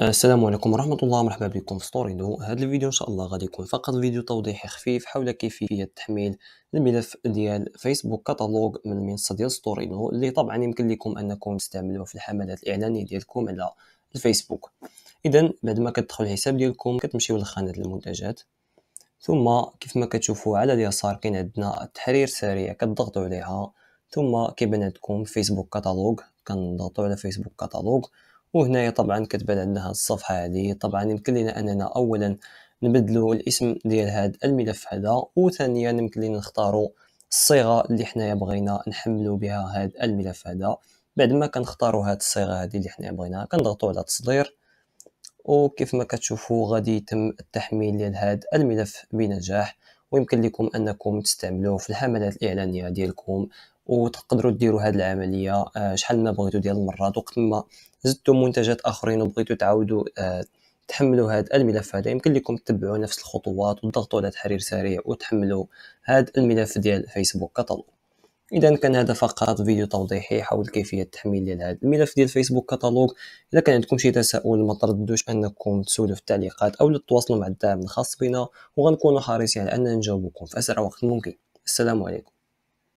السلام عليكم ورحمة الله مرحبا بكم في ستوري دو هذا الفيديو إن شاء الله غادي يكون فقط فيديو توضيحي خفيف حول كيفية تحميل الملف ديال فيسبوك كاتالوج من المنصة ديال ستوري دو اللي طبعا يمكن لكم أنكم تستعملوه في الحملات الإعلانية ديالكم على الفيسبوك إذا بعد ما كتدخل الحساب ديالكم كتمشيو لخانة المنتجات ثم كيف ما كتشوفوا على اليسار كاين عندنا التحرير سريع كتضغطوا عليها ثم كيبان عندكم فيسبوك كاتالوج كنضغطوا على فيسبوك كاتالوج وهنايا طبعا كتبان عندنا هاد الصفحه هذه طبعا يمكن لنا اننا اولا نبدلو الاسم ديال هاد الملف هذا وثانيا يمكن لنا نختاروا الصيغه اللي حنايا بغينا نحملو بها هاد الملف هذا بعد ما كنختاروا هاد الصيغه هذه اللي حنايا بغيناها كنضغطوا على تصدير وكيف ما كتشوفوا غادي يتم التحميل ديال هذا الملف بنجاح ويمكن لكم انكم تستعملوه في الحملات الاعلانيه ديالكم وتقدروا ديروا هذه العمليه آه، شحال ما بغيتوا ديال المرات وقت ما زدتوا منتجات اخرين وبغيتوا تعاودوا آه، تحملوا هذا الملف هذا يمكن لكم تتبعوا نفس الخطوات وتضغطوا على تحرير سريع وتحملوا هذا الملف ديال فيسبوك كطلب اذا كان هذا فقط فيديو توضيحي حول كيفيه تحميل ديال هذا الملف ديال فيسبوك كتالوج اذا كان عندكم شي تساؤل ما تردوش انكم تسولوا في التعليقات او تتواصلوا مع الدعم الخاص بنا وغنكونوا حريصين على اننا نجاوبكم في اسرع وقت ممكن السلام عليكم